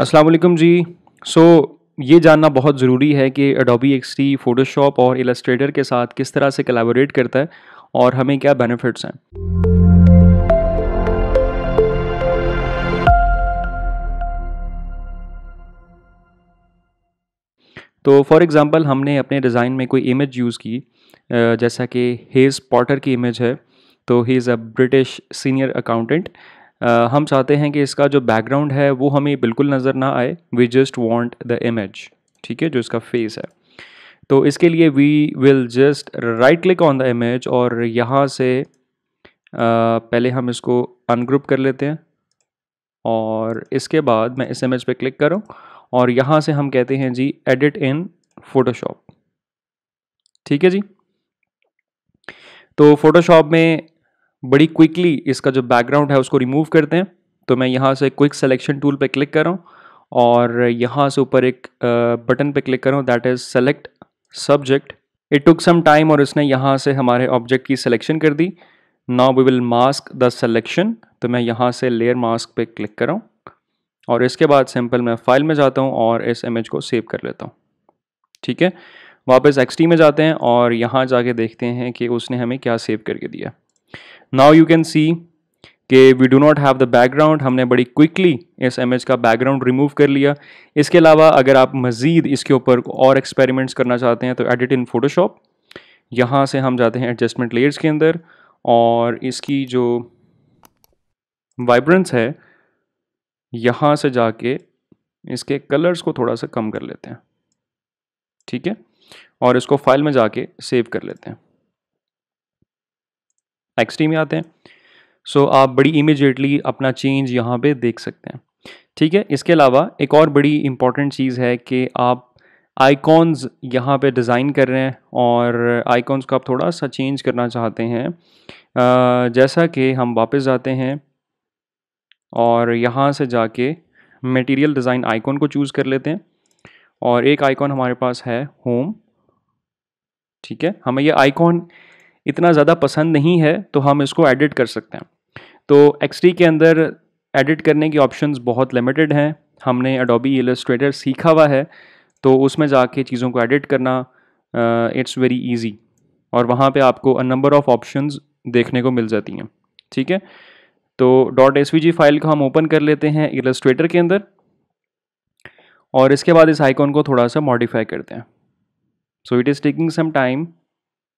असलकम जी सो so, ये जानना बहुत ज़रूरी है कि अडोबी एक्स फ़ोटोशॉप और इलस्ट्रेटर के साथ किस तरह से कलेबोरेट करता है और हमें क्या बेनिफिट्स हैं तो फॉर एग्ज़ाम्पल हमने अपने डिज़ाइन में कोई इमेज यूज़ की जैसा कि हेज़ पॉटर की इमेज है तो he is a British senior accountant हम चाहते हैं कि इसका जो बैकग्राउंड है वो हमें बिल्कुल नज़र ना आए we just want the image ठीक है जो इसका फेस है तो इसके लिए we will just right click on the image और यहाँ से पहले हम इसको अनग्रुप कर लेते हैं और इसके बाद मैं इस इमेज पे क्लिक करूँ और यहाँ से हम कहते हैं जी एडिट इन फ़ोटोशॉप ठीक है जी तो फ़ोटोशॉप में बड़ी क्विकली इसका जो बैकग्राउंड है उसको रिमूव करते हैं तो मैं यहाँ से क्विक सेलेक्शन टूल पे क्लिक कर रहा हूँ और यहाँ से ऊपर एक बटन पे क्लिक कर रहा हूँ that is select subject it took some time और इसने यहाँ से हमारे ऑब्जेक्ट की सिलेक्शन कर दी now we will mask the selection तो मैं यहाँ से लेयर मास्क पे क्लिक कर रहा हूँ और इसके बाद सिंपल मैं फाइल में जाता हूँ और इस इमेज को सेव कर लेता हूँ ठीक है वापस एक्सटी में जाते हैं और यहाँ जाके देखते हैं कि उसने हमें क्या सेव करके दिया नाउ यू कैन सी कि we do not have the background हमने बड़ी क्विकली इस इमेज का बैकग्राउंड रिमूव कर लिया इसके अलावा अगर आप मज़ीद इसके ऊपर और एक्सपेरिमेंट्स करना चाहते हैं तो एडिट इन फोटोशॉप यहाँ से हम जाते हैं एडजस्टमेंट लेयर्स के अंदर और इसकी जो वाइब्रेंस है यहाँ से जाके इसके कलर्स को थोड़ा सा कम कर लेते हैं ठीक है और इसको फाइल में जाके सेव कर लेते हैं एक्सटी में आते हैं सो so, आप बड़ी इमिजिएटली अपना चेंज यहाँ पे देख सकते हैं ठीक है इसके अलावा एक और बड़ी इंपॉर्टेंट चीज़ है कि आप आइकॉन्स यहाँ पे डिज़ाइन कर रहे हैं और आइकॉन्स को आप थोड़ा सा चेंज करना चाहते हैं जैसा कि हम वापस जाते हैं और यहाँ से जाके मटेरियल डिज़ाइन आइकॉन को चूज़ कर लेते हैं और एक आइकॉन हमारे पास है होम ठीक है हमें यह आइकॉन इतना ज़्यादा पसंद नहीं है तो हम इसको एडिट कर सकते हैं तो एक्सटी के अंदर एडिट करने के ऑप्शंस बहुत लिमिटेड हैं हमने अडोबी एलस्ट्रेटर सीखा हुआ है तो उसमें जाके चीज़ों को एडिट करना इट्स वेरी इजी और वहाँ पे आपको अ नंबर ऑफ़ ऑप्शंस देखने को मिल जाती हैं ठीक है तो डॉट एस फाइल को हम ओपन कर लेते हैं एलस्ट्रेटर के अंदर और इसके बाद इस आइकॉन को थोड़ा सा मॉडिफाई करते हैं so it is taking some time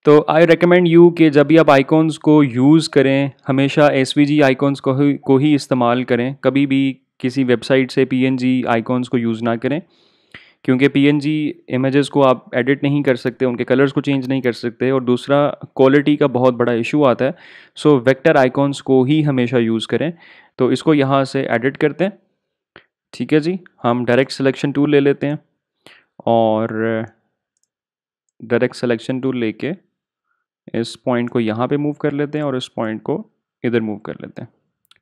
तो आई रिकमेंड यू कि जब भी आप आइकॉन्स को यूज़ करें हमेशा एस वी जी आइकॉन्स को ही को ही इस्तेमाल करें कभी भी किसी वेबसाइट से पी एन जी आइकॉन्स को यूज़ ना करें क्योंकि पी एन जी इमेज़ को आप एडिट नहीं कर सकते उनके कलर्स को चेंज नहीं कर सकते और दूसरा क्वालिटी का बहुत बड़ा इशू आता है सो वेक्टर आइकॉन्स को ही हमेशा यूज़ करें तो इसको यहाँ से एडिट करते हैं ठीक है जी हम डायरेक्ट सिलेक्शन टूल ले लेते हैं और डायरेक्ट सिलेक्शन टूल लेके इस पॉइंट को यहाँ पे मूव कर लेते हैं और इस पॉइंट को इधर मूव कर लेते हैं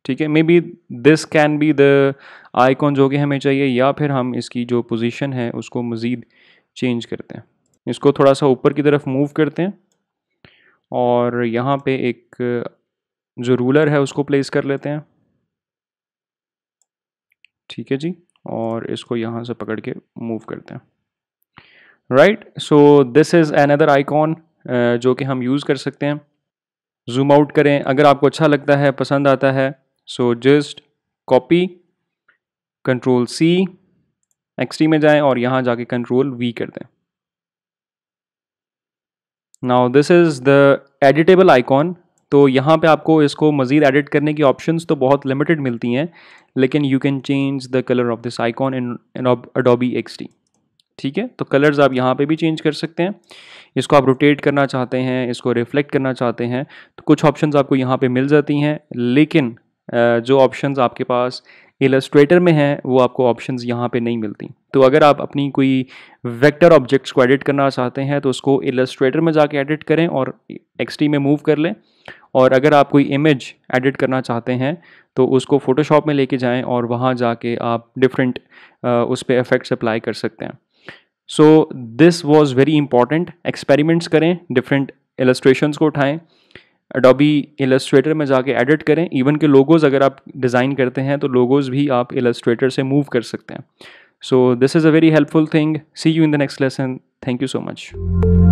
ठीक है maybe this can be the icon जो कि हमें चाहिए या फिर हम इसकी जो पोजीशन है उसको मज़ीद चेंज करते हैं इसको थोड़ा सा ऊपर की तरफ मूव करते हैं और यहाँ पे एक जो रूलर है उसको प्लेस कर लेते हैं ठीक है जी और इसको यहाँ से पकड़ के मूव करते हैं right so this is another icon जो कि हम यूज़ कर सकते हैं जूम आउट करें अगर आपको अच्छा लगता है पसंद आता है so just copy control C XD में जाएं और यहाँ जाके कंट्रोल वी कर दें now this is the editable icon तो यहाँ पे आपको इसको मज़ीद एडिट करने की ऑप्शंस तो बहुत लिमिटेड मिलती हैं लेकिन you can change the colour of this icon in Adobe XD ठीक है तो कलर्स आप यहाँ पे भी चेंज कर सकते हैं इसको आप रोटेट करना चाहते हैं इसको रिफ्लेक्ट करना चाहते हैं तो कुछ ऑप्शंस आपको यहाँ पे मिल जाती हैं लेकिन जो ऑप्शंस आपके पास इलस्ट्रेटर में हैं वो आपको ऑप्शंस यहाँ पे नहीं मिलती तो अगर आप अपनी कोई वेक्टर ऑब्जेक्ट्स को एडिट करना चाहते हैं तो उसको इलस्ट्रेटर में जाके एडिट करें और एक्सटी में मूव कर लें और अगर आप कोई इमेज एडिट करना चाहते हैं तो उसको फ़ोटोशॉप में लेके जाएं और वहाँ जाके आप डिफरेंट उस पर इफ़ेक्ट्स अप्लाई कर सकते हैं so this was very important experiments करें डिफरेंट एलस्ट्रेशन को उठाएं अडोबी एलस्ट्रेटर में जाके एडिट करें इवन के लोगोज़ अगर आप डिज़ाइन करते हैं तो लोगोज़ भी आप एलस्ट्रेटर से मूव कर सकते हैं so this is a very helpful thing see you in the next lesson thank you so much